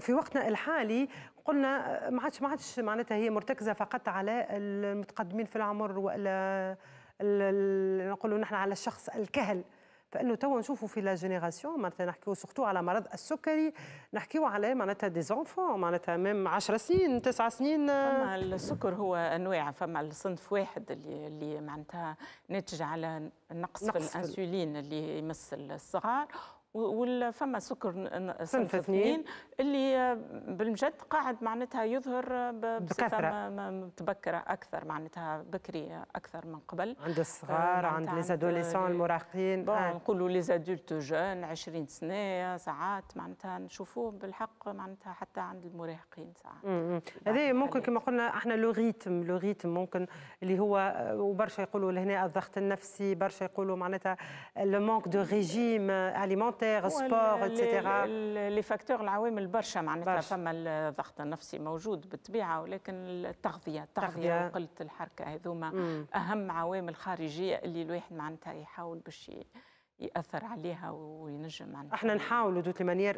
في وقتنا الحالي قلنا ما عادش ما عادش معناتها هي مرتكزه فقط على المتقدمين في العمر ولا نقولوا نحن على الشخص الكهل فانه توا نشوفوا في لا جينيراسيون معناتها نحكيو سورتو على مرض السكري نحكيو على معناتها دي زونفون معناتها ميم 10 سنين 9 سنين آه. فما السكر هو انواع فما الصنف واحد اللي اللي معناتها ناتج على نقص, نقص في الانسولين اللي يمس الصغار وفما سكر صنف اثنين اللي آه، بالمجد قاعد معناتها يظهر آه، بصفه متبكره اكثر معناتها بكري اكثر من قبل عند الصغار آه، عند ليزادوليسون المراهقين نقولوا ليزادولت جون 20 سنه ساعات معناتها نشوفوه بالحق معناتها حتى عند المراهقين ساعات هذا ممكن كما قلنا احنا لو ريتم لو ريتم ممكن اللي هو وبرشا يقولوا لهنا الضغط النفسي برشا يقولوا معناتها لو مانك دو ريجيم اليمونت alimentaire سبور اتسيتيرا لي فاكتور العوامل برشا معناتها فما الضغط النفسي موجود بالطبيعه ولكن التغذيه التغذيه وقله الحركه هذوما اهم عوامل خارجيه اللي الواحد معناتها يحاول باش ياثر عليها وينجم معناتها احنا نحاولوا دوت مانيير